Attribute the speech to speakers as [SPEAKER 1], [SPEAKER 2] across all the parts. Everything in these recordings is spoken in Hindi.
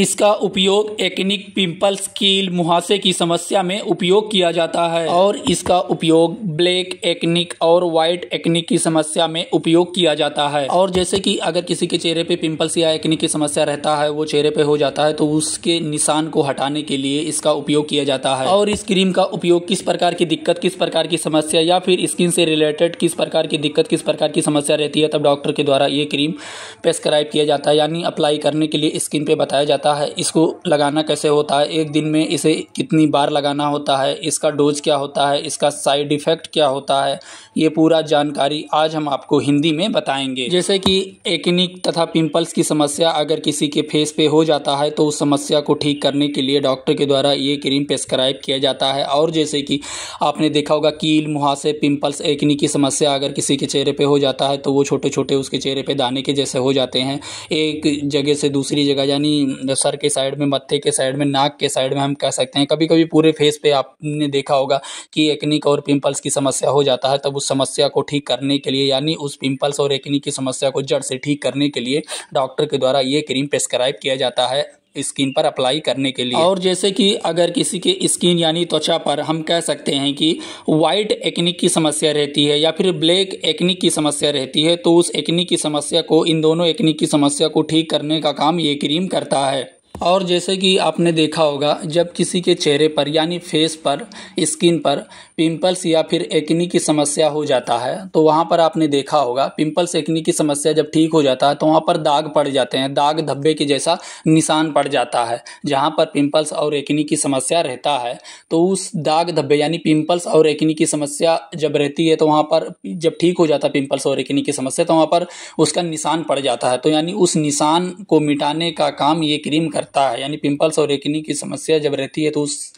[SPEAKER 1] इसका उपयोग एक्निक पिंपल्स कील मुहासे की समस्या में उपयोग किया जाता है और इसका उपयोग ब्लैक एक्निक और व्हाइट एक्निक की समस्या में उपयोग किया जाता है और जैसे कि अगर किसी के चेहरे पे पिंपल्स या एक्निक की समस्या रहता है वो चेहरे पे हो जाता है तो उसके निशान को हटाने के लिए इसका उपयोग किया जाता है और इस क्रीम का उपयोग किस प्रकार की दिक्कत किस प्रकार की समस्या या फिर स्किन से रिलेटेड किस प्रकार की दिक्कत किस प्रकार की समस्या रहती है तब डॉक्टर के द्वारा ये क्रीम प्रेस्क्राइब किया जाता है यानी अप्लाई करने के लिए स्किन पे बताया जाता है होता है इसको लगाना कैसे होता है एक दिन में इसे कितनी बार लगाना होता है इसका डोज क्या होता है इसका साइड इफ़ेक्ट क्या होता है ये पूरा जानकारी आज हम आपको हिंदी में बताएंगे जैसे कि एकनिक तथा पिंपल्स की समस्या अगर किसी के फेस पे हो जाता है तो उस समस्या को ठीक करने के लिए डॉक्टर के द्वारा ये क्रीम प्रेस्क्राइब किया जाता है और जैसे कि आपने देखा होगा कील मुहासे पिम्पल्स एकनिक की समस्या अगर किसी के चेहरे पर हो जाता है तो वो छोटे छोटे उसके चेहरे पर दाने के जैसे हो जाते हैं एक जगह से दूसरी जगह यानी सर के साइड में मत्थे के साइड में नाक के साइड में हम कह सकते हैं कभी कभी पूरे फेस पे आपने देखा होगा कि एक्निक और पिंपल्स की समस्या हो जाता है तब उस समस्या को ठीक करने के लिए यानी उस पिंपल्स और एक्निक की समस्या को जड़ से ठीक करने के लिए डॉक्टर के द्वारा ये क्रीम प्रेस्क्राइब किया जाता है स्किन पर अप्लाई करने के लिए और जैसे कि अगर किसी के स्किन यानी त्वचा पर हम कह सकते हैं कि वाइट एक्निक की समस्या रहती है या फिर ब्लैक एक्निक की समस्या रहती है तो उस एक्निक की समस्या को इन दोनों एक्निक की समस्या को ठीक करने का काम ये क्रीम करता है और जैसे कि आपने देखा होगा जब किसी के चेहरे पर यानी फेस पर स्किन पर पिंपल्स या फिर एक्नी की समस्या हो जाता है तो वहाँ पर आपने देखा होगा पिंपल्स एक्नी की समस्या जब ठीक हो जाता है तो वहाँ पर दाग पड़ जाते हैं दाग धब्बे के जैसा निशान पड़ जाता है जहाँ पर पिंपल्स और एक्नी की समस्या रहता है तो उस दाग धब्बे यानी पिम्पल्स और एक्नी की समस्या जब रहती है तो वहाँ पर जब ठीक हो जाता है पिम्पल्स और एक्नी की समस्या तो वहाँ पर उसका निशान पड़ जाता है तो यानी उस निशान को मिटाने का काम ये क्रीम करता रहता है यानी पिंपल्स और एकनी की समस्या जब रहती है तो उस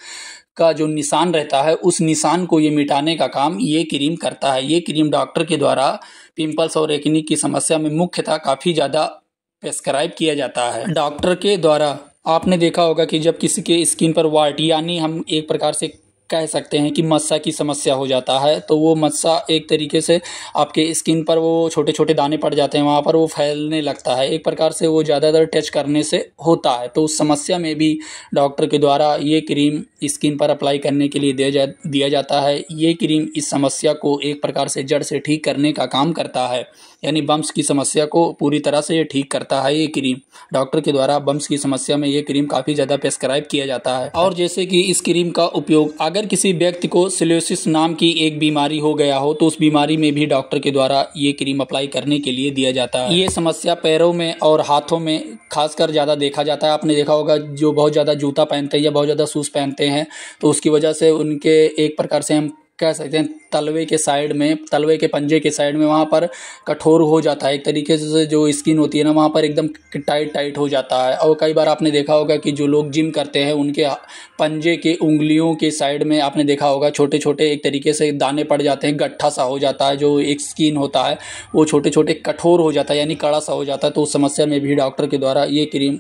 [SPEAKER 1] का जो निशान रहता है उस निशान को ये मिटाने का काम ये क्रीम करता है ये क्रीम डॉक्टर के द्वारा पिंपल्स और एकनी की समस्या में मुख्यतः काफ़ी ज़्यादा प्रेस्क्राइब किया जाता है डॉक्टर के द्वारा आपने देखा होगा कि जब किसी के स्किन पर वाट यानी हम एक प्रकार से कह सकते हैं कि मस्सा की समस्या हो जाता है तो वो मस्सा एक तरीके से आपके स्किन पर वो छोटे छोटे दाने पड़ जाते हैं वहाँ पर वो फैलने लगता है एक प्रकार से वो ज़्यादातर टच करने से होता है तो उस समस्या में भी डॉक्टर के द्वारा ये क्रीम स्किन पर अप्लाई करने के लिए दिया जा दिया जाता है ये क्रीम इस समस्या को एक प्रकार से जड़ से ठीक करने का काम करता है यानी बम्स की समस्या को पूरी तरह से ये ठीक करता है ये क्रीम डॉक्टर के द्वारा बम्स की समस्या में ये क्रीम काफ़ी ज़्यादा प्रेस्क्राइब किया जाता है और जैसे कि इस क्रीम का उपयोग अगर किसी व्यक्ति को सिलोसिस नाम की एक बीमारी हो गया हो तो उस बीमारी में भी डॉक्टर के द्वारा ये क्रीम अप्लाई करने के लिए दिया जाता है ये समस्या पैरों में और हाथों में खासकर ज़्यादा देखा जाता है आपने देखा होगा जो बहुत ज़्यादा जूता पहनते हैं या बहुत ज़्यादा शूज़ पहनते हैं तो उसकी वजह से उनके एक प्रकार से हम कह सकते हैं तलवे के साइड में तलवे के पंजे के साइड में वहाँ पर कठोर हो जाता है एक तरीके से जो स्किन होती है ना वहाँ पर एकदम टाइट टाइट हो जाता है और कई बार आपने देखा होगा कि जो लोग जिम करते हैं उनके पंजे के उंगलियों के साइड में आपने देखा होगा छोटे छोटे एक तरीके से दाने पड़ जाते हैं गट्ठा सा हो जाता है जो एक स्किन होता है वो छोटे छोटे कठोर हो जाता है यानी कड़ा सा हो जाता है तो उस समस्या में भी डॉक्टर के द्वारा ये क्रीम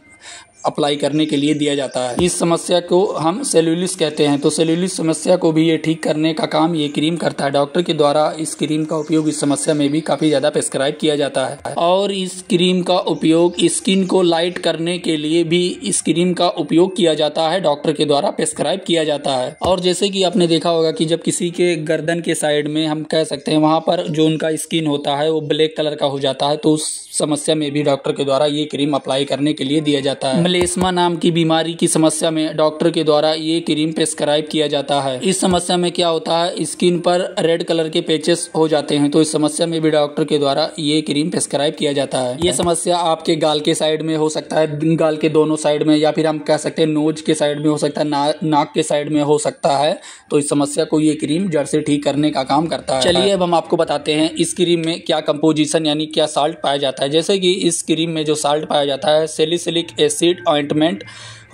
[SPEAKER 1] अप्लाई करने के लिए दिया जाता है इस समस्या को हम सेल्यूलिस कहते हैं तो सेल्यूलिस समस्या को भी ये ठीक करने का काम ये क्रीम करता है डॉक्टर के द्वारा इस क्रीम का उपयोग इस समस्या में भी काफ़ी ज़्यादा प्रेस्क्राइब किया जाता है और इस क्रीम का उपयोग स्किन को लाइट करने के लिए भी इस क्रीम का उपयोग किया जाता है डॉक्टर के द्वारा प्रेस्क्राइब किया जाता है और जैसे की आपने देखा होगा कि जब किसी के गर्दन के साइड में हम कह सकते हैं वहाँ पर जो उनका स्किन होता है वो ब्लैक कलर का हो जाता है तो उस समस्या में भी डॉक्टर के द्वारा ये क्रीम अप्लाई करने के लिए दिया जाता है मलेशमा नाम की बीमारी की समस्या में डॉक्टर के द्वारा ये क्रीम प्रेस्क्राइब किया जाता है इस समस्या में क्या होता है स्किन पर रेड कलर के पेचेस हो जाते हैं तो इस समस्या में भी डॉक्टर के द्वारा ये क्रीम प्रेस्क्राइब किया जाता है ये समस्या आपके गाल के साइड में हो सकता है गाल के दोनों साइड में या फिर हम कह सकते हैं नोज के साइड में हो सकता है ना, नाक के साइड में हो सकता है तो इस समस्या को ये क्रीम जड़ से ठीक करने का काम करता है चलिए अब हम आपको बताते हैं इस क्रीम में क्या कंपोजिशन यानी क्या साल्ट पाया जाता है जैसे कि इस क्रीम में जो साल्ट पाया जाता है सेलिसिलिक एसिड ऑइंटमेंट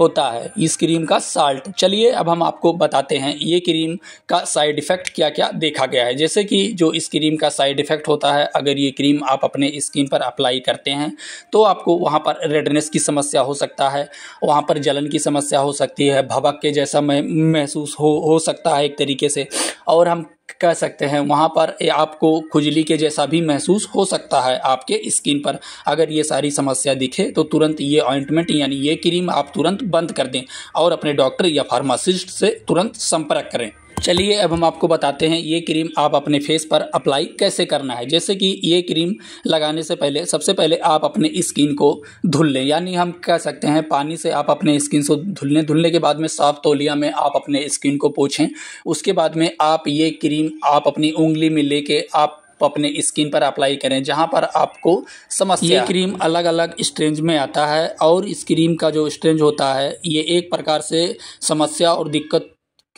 [SPEAKER 1] होता है इस क्रीम का साल्ट चलिए अब हम आपको बताते हैं ये क्रीम का साइड इफ़ेक्ट क्या क्या देखा गया है जैसे कि जो इस क्रीम का साइड इफ़ेक्ट होता है अगर ये क्रीम आप अपने स्किन पर अप्लाई करते हैं तो आपको वहाँ पर रेडनेस की समस्या हो सकता है वहाँ पर जलन की समस्या हो सकती है भबक के जैसा महसूस हो हो सकता है एक तरीके से और हम कह सकते हैं वहाँ पर आपको खुजली के जैसा भी महसूस हो सकता है आपके स्किन पर अगर ये सारी समस्या दिखे तो तुरंत ये ऑइंटमेंट यानी ये क्रीम आप तुरंत बंद कर दें और अपने डॉक्टर या फार्मासिस्ट से तुरंत संपर्क करें चलिए अब हम आपको बताते हैं ये क्रीम आप अपने फेस पर अप्लाई कैसे करना है जैसे कि ये क्रीम लगाने से पहले सबसे पहले आप अपने स्किन को धुल लें यानी हम कह सकते हैं पानी से आप अपने स्किन को धुल लें धुलने के बाद में साफ तौलिया में आप अपने स्किन को पोछें उसके बाद में आप ये क्रीम आप अपनी उंगली में लेके आप अपने स्किन पर अप्लाई करें जहाँ पर आपको समस्या ये क्रीम अलग अलग स्ट्रेंज में आता है और इस क्रीम का जो स्ट्रेंज होता है ये एक प्रकार से समस्या और दिक्कत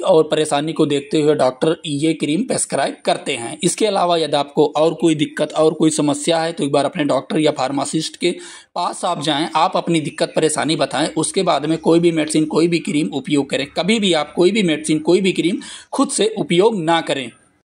[SPEAKER 1] और परेशानी को देखते हुए डॉक्टर ये क्रीम प्रेस्क्राइब करते हैं इसके अलावा यदि आपको और कोई दिक्कत और कोई समस्या है तो एक बार अपने डॉक्टर या फार्मासिस्ट के पास आप जाएं आप अपनी दिक्कत परेशानी बताएं उसके बाद में कोई भी मेडिसिन कोई भी क्रीम उपयोग करें कभी भी आप कोई भी मेडिसिन कोई भी क्रीम खुद से उपयोग ना करें